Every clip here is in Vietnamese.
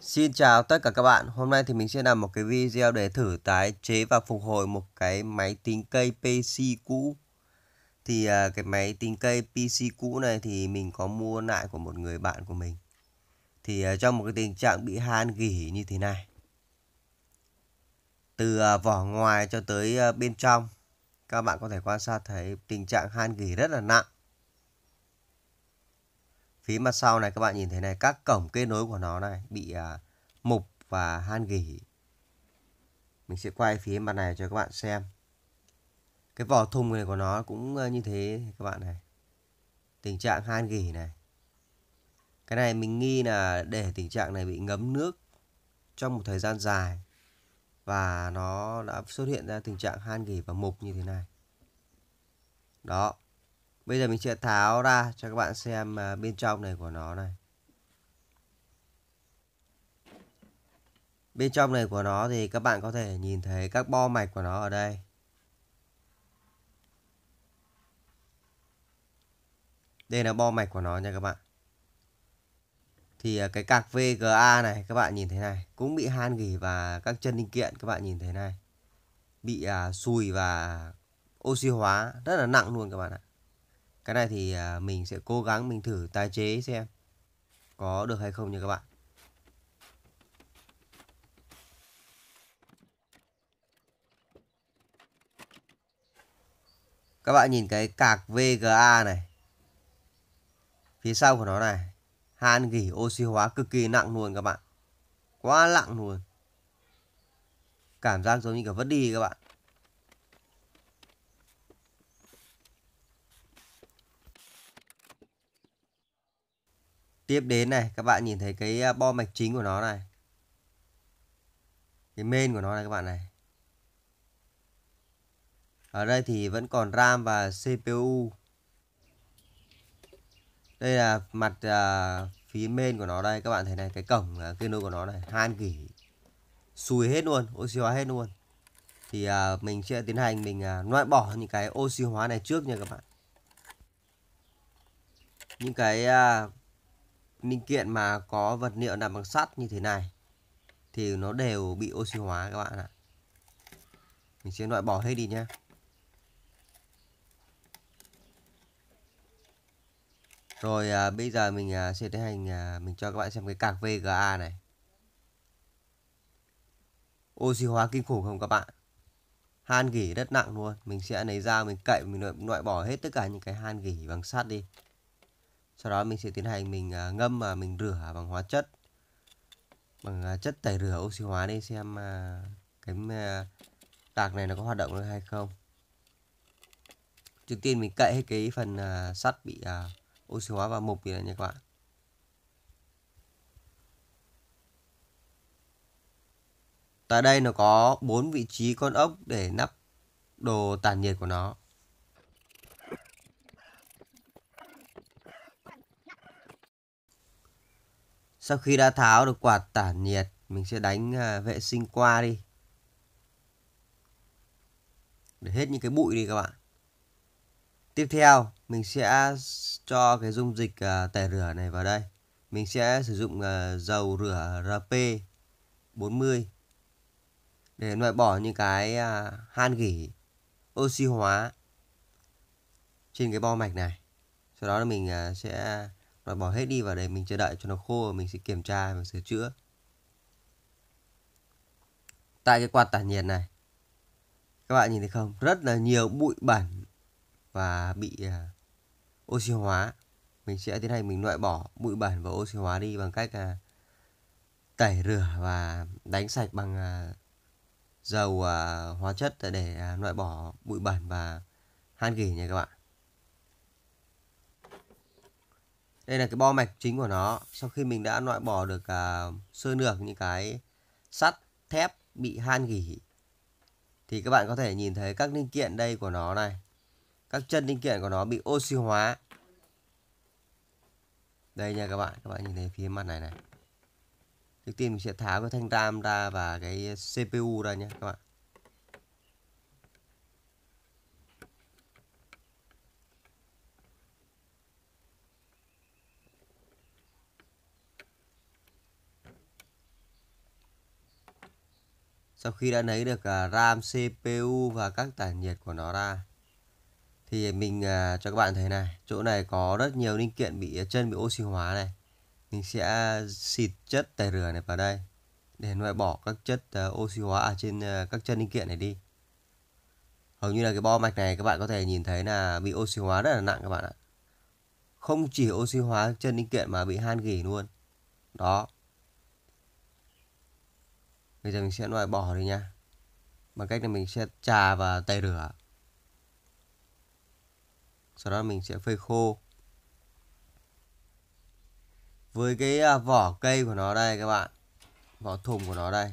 Xin chào tất cả các bạn, hôm nay thì mình sẽ làm một cái video để thử tái chế và phục hồi một cái máy tính cây PC cũ Thì à, cái máy tính cây PC cũ này thì mình có mua lại của một người bạn của mình Thì à, trong một cái tình trạng bị han gỉ như thế này Từ à, vỏ ngoài cho tới bên trong Các bạn có thể quan sát thấy tình trạng han gỉ rất là nặng phía mặt sau này các bạn nhìn thấy này các cổng kết nối của nó này bị à, mục và han gỉ mình sẽ quay phía mặt này cho các bạn xem cái vỏ thùng này của nó cũng à, như thế các bạn này tình trạng han gỉ này cái này mình nghi là để tình trạng này bị ngấm nước trong một thời gian dài và nó đã xuất hiện ra tình trạng han gỉ và mục như thế này đó Bây giờ mình sẽ tháo ra cho các bạn xem à, bên trong này của nó này. Bên trong này của nó thì các bạn có thể nhìn thấy các bo mạch của nó ở đây. Đây là bo mạch của nó nha các bạn. Thì à, cái cạc VGA này các bạn nhìn thấy này. Cũng bị han gỉ và các chân linh kiện các bạn nhìn thấy này. Bị à, sùi và oxy hóa rất là nặng luôn các bạn ạ cái này thì à, mình sẽ cố gắng mình thử tái chế xem có được hay không nha các bạn các bạn nhìn cái cạc VGA này phía sau của nó này han gỉ oxy hóa cực kỳ nặng luôn các bạn quá nặng luôn cảm giác giống như cả vất đi các bạn Tiếp đến này, các bạn nhìn thấy cái à, bo mạch chính của nó này. Cái main của nó này các bạn này. Ở đây thì vẫn còn RAM và CPU. Đây là mặt uh, phía main của nó đây. Các bạn thấy này, cái cổng uh, kia nô của nó này. Han gỉ. Xùi hết luôn, oxy hóa hết luôn. Thì uh, mình sẽ tiến hành mình uh, loại bỏ những cái oxy hóa này trước nha các bạn. Những cái uh, linh kiện mà có vật liệu làm bằng sắt như thế này thì nó đều bị oxy hóa các bạn ạ. Mình sẽ loại bỏ hết đi nhé. Rồi à, bây giờ mình à, sẽ tiến hành à, mình cho các bạn xem cái cạc VGA này. Oxy hóa kinh khủng không các bạn? Han gỉ rất nặng luôn, mình sẽ lấy ra mình cậy mình loại, loại bỏ hết tất cả những cái han gỉ bằng sắt đi sau đó mình sẽ tiến hành mình à, ngâm và mình rửa bằng hóa chất bằng à, chất tẩy rửa oxy hóa đi xem à, cái tạc này nó có hoạt động được hay không trước tiên mình cậy hết cái phần sắt bị oxy hóa và mục này nha các bạn Tại đây nó có bốn vị trí con ốc để nắp đồ tản nhiệt của nó. Sau khi đã tháo được quạt tản nhiệt, mình sẽ đánh à, vệ sinh qua đi. Để hết những cái bụi đi các bạn. Tiếp theo, mình sẽ cho cái dung dịch à, tẩy rửa này vào đây. Mình sẽ sử dụng à, dầu rửa RP40 để loại bỏ những cái han gỉ oxy hóa trên cái bo mạch này. Sau đó là mình sẽ và bỏ hết đi vào đấy mình chờ đợi cho nó khô và mình sẽ kiểm tra và sửa chữa tại cái quạt tản nhiệt này các bạn nhìn thấy không rất là nhiều bụi bẩn và bị à, oxy hóa mình sẽ tiến hành mình loại bỏ bụi bẩn và oxy hóa đi bằng cách uh, tẩy rửa và đánh sạch bằng à, dầu hóa chất để loại bỏ bụi bẩn và han gỉ nha các bạn đây là cái bo mạch chính của nó sau khi mình đã loại bỏ được uh, sơ nược những cái sắt thép bị han gỉ thì các bạn có thể nhìn thấy các linh kiện đây của nó này các chân linh kiện của nó bị oxy hóa đây nha các bạn các bạn nhìn thấy phía mặt này này trước tiên mình sẽ tháo cái thanh ram ra và cái cpu ra nhé các bạn sau khi đã lấy được à, RAM, CPU và các tản nhiệt của nó ra thì mình à, cho các bạn thấy này chỗ này có rất nhiều linh kiện bị à, chân bị oxy hóa này mình sẽ xịt chất tẩy rửa này vào đây để loại bỏ các chất oxy hóa trên các chân linh kiện này đi hầu như là cái bo mạch này các bạn có thể nhìn thấy là bị oxy hóa rất là nặng các bạn ạ không chỉ oxy hóa chân linh kiện mà bị han gỉ luôn đó bây giờ mình sẽ loại bỏ đi nha bằng cách là mình sẽ trà và tẩy rửa sau đó mình sẽ phơi khô với cái à, vỏ cây của nó đây các bạn vỏ thùng của nó đây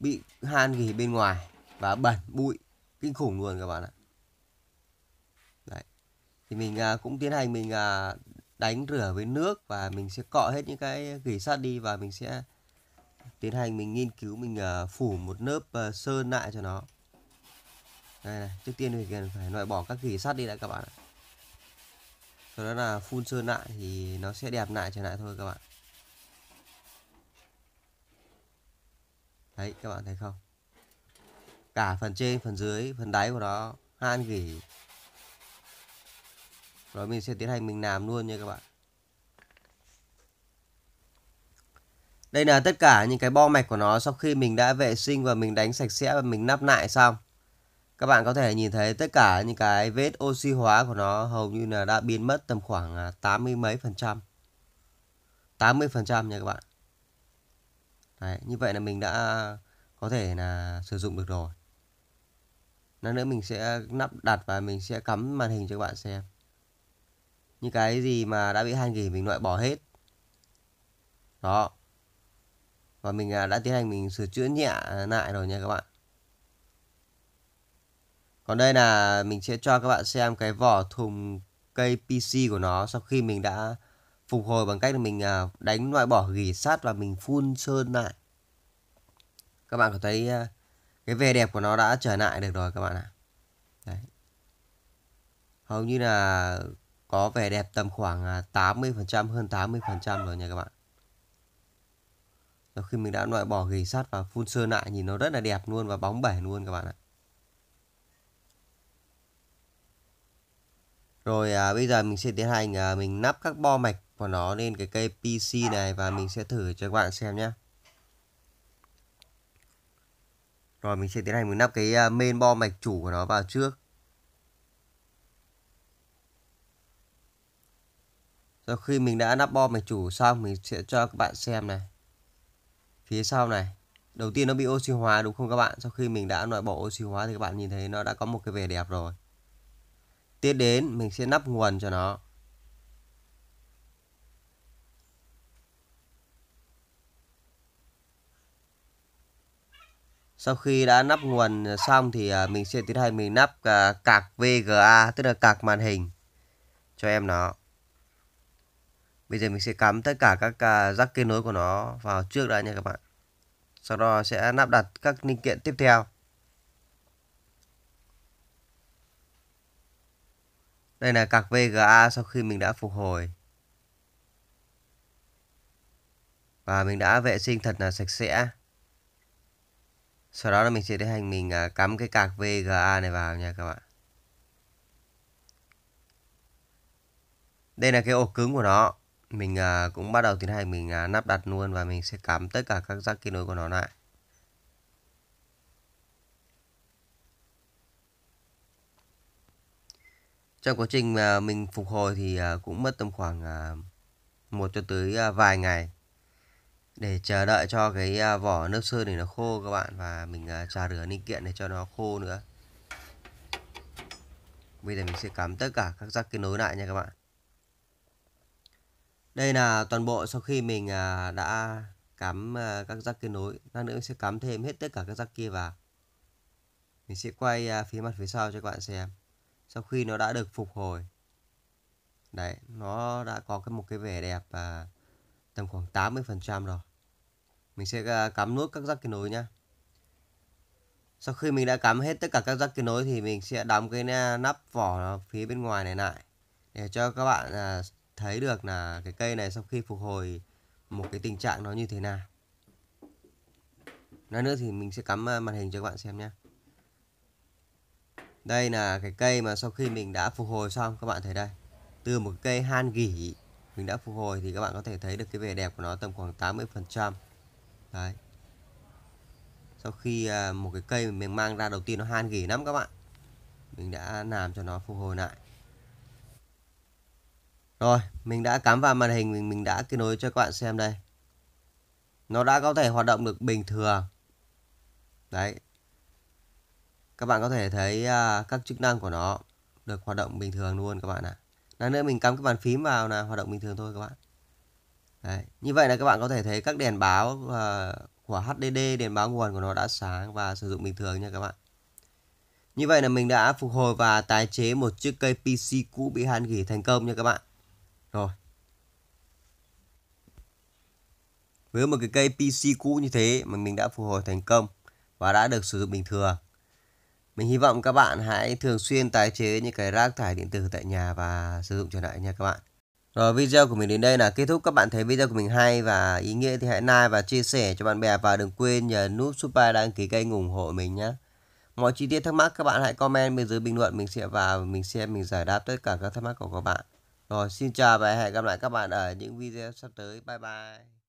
bị han gỉ bên ngoài và bẩn bụi kinh khủng luôn các bạn ạ Đấy. thì mình à, cũng tiến hành mình à, đánh rửa với nước và mình sẽ cọ hết những cái gỉ sắt đi và mình sẽ tiến hành mình nghiên cứu mình uh, phủ một lớp uh, sơn lại cho nó đây này trước tiên thì cần phải loại bỏ các gỉ sắt đi đã các bạn sau đó là phun sơn lại thì nó sẽ đẹp lại trở lại thôi các bạn đấy các bạn thấy không cả phần trên phần dưới phần đáy của nó han gỉ rồi mình sẽ tiến hành mình làm luôn nha các bạn Đây là tất cả những cái bo mạch của nó sau khi mình đã vệ sinh và mình đánh sạch sẽ và mình nắp lại xong. Các bạn có thể nhìn thấy tất cả những cái vết oxy hóa của nó hầu như là đã biến mất tầm khoảng 80 à, mấy phần trăm. 80 phần trăm nha các bạn. Đấy, như vậy là mình đã có thể là sử dụng được rồi. lần nữa mình sẽ nắp đặt và mình sẽ cắm màn hình cho các bạn xem. Những cái gì mà đã bị han gỉ mình loại bỏ hết. Đó và mình à, đã tiến hành mình sửa chữa nhẹ lại rồi nha các bạn còn đây là mình sẽ cho các bạn xem cái vỏ thùng cây PC của nó sau khi mình đã phục hồi bằng cách mình à, đánh loại bỏ gỉ sắt và mình phun sơn lại các bạn có thấy à, cái vẻ đẹp của nó đã trở lại được rồi các bạn ạ Đấy. hầu như là có vẻ đẹp tầm khoảng 80% hơn 80% rồi nha các bạn và khi mình đã loại bỏ gỉ sắt và phun sơn lại nhìn nó rất là đẹp luôn và bóng bẩy luôn các bạn ạ Rồi à, bây giờ mình sẽ tiến hành à, mình nắp các bo mạch của nó lên cái cây PC này và mình sẽ thử cho các bạn xem nhé. Rồi mình sẽ tiến hành mình nắp cái à, main bo mạch chủ của nó vào trước. Sau khi mình đã nắp bo mạch chủ xong mình sẽ cho các bạn xem này phía sau này đầu tiên nó bị oxy hóa đúng không các bạn sau khi mình đã loại bỏ oxy hóa thì các bạn nhìn thấy nó đã có một cái vẻ đẹp rồi tiếp đến mình sẽ nắp nguồn cho nó sau khi đã nắp nguồn xong thì à, mình sẽ tiến hành mình nắp à, cạc VGA tức là cạc màn hình cho em nó Bây giờ mình sẽ cắm tất cả các à, rắc kết nối của nó vào trước đã nha các bạn. Sau đó sẽ lắp đặt các linh kiện tiếp theo. Đây là cạc VGA sau khi mình đã phục hồi. Và mình đã vệ sinh thật là sạch sẽ. Sau đó là mình sẽ tiến hành mình à, cắm cái cạc VGA này vào nha các bạn. Đây là cái ổ cứng của nó mình uh, cũng bắt đầu tiến hành mình uh, à, lắp đặt luôn và mình sẽ cắm tất cả các rác kết nối của nó lại trong quá trình mà mình phục hồi thì à, cũng mất tầm khoảng một cho tới vài ngày để chờ đợi cho cái vỏ nước sơn này nó khô các bạn và mình uh, trà rửa linh kiện để cho nó khô nữa bây giờ mình sẽ cắm tất cả các rác kết nối lại nha các bạn đây là toàn bộ sau khi mình à, đã cắm à, các rắc kết nối. Lát nữa mình sẽ cắm thêm hết tất cả các rắc kia vào. Mình sẽ quay à, phía mặt phía sau cho các bạn xem. Sau khi nó đã được phục hồi. Đấy, nó đã có cái một cái vẻ đẹp tầm khoảng 80% rồi. Mình sẽ cắm nốt các rắc kết nối nhé. Sau khi mình đã cắm hết tất cả các rắc kết nối thì mình sẽ đóng cái nắp vỏ phía bên ngoài này lại để cho các bạn thấy được là cái cây này sau khi phục hồi một cái tình trạng nó như thế nào Nói nữa thì mình sẽ cắm ờ, màn hình cho các bạn xem nhé Đây là cái cây mà sau khi mình đã phục hồi xong các bạn thấy đây Từ một cây han gỉ mình đã phục hồi thì các bạn có thể thấy được cái vẻ đẹp của nó tầm khoảng 80% Đấy Sau khi ờ, một cái cây mình mang ra đầu tiên nó han gỉ lắm các bạn Mình đã làm cho nó phục hồi lại rồi, mình đã cắm vào màn hình, mình, mình đã kết nối cho các bạn xem đây. Nó đã có thể hoạt động được bình thường. Đấy. Các bạn có thể thấy uh, các chức năng của nó được hoạt động bình thường luôn các bạn ạ. À. Lát nữa mình cắm cái bàn phím vào là hoạt động bình thường thôi các bạn. Đấy. Như vậy là các bạn có thể thấy các đèn báo uh, của HDD, đèn báo nguồn của nó đã sáng và sử dụng bình thường nha các bạn. Như vậy là mình đã phục hồi và tái chế một chiếc cây PC cũ bị hàn gỉ thành công nha các bạn. Rồi. Với một cái cây PC cũ như thế mà mình đã phục hồi thành công và đã được sử dụng bình thường. Mình hy vọng các bạn hãy thường xuyên tái chế những cái rác thải điện tử tại nhà và sử dụng trở lại nha các bạn. Rồi video của mình đến đây là kết thúc. Các bạn thấy video của mình hay và ý nghĩa thì hãy like và chia sẻ cho bạn bè và đừng quên nhấn nút subscribe đăng ký kênh ủng hộ mình nhé. Mọi chi tiết thắc mắc các bạn hãy comment bên dưới bình luận mình sẽ vào mình xem mình giải đáp tất cả các thắc mắc của các bạn. Rồi xin chào và hẹn gặp lại các bạn ở những video sắp tới. Bye bye.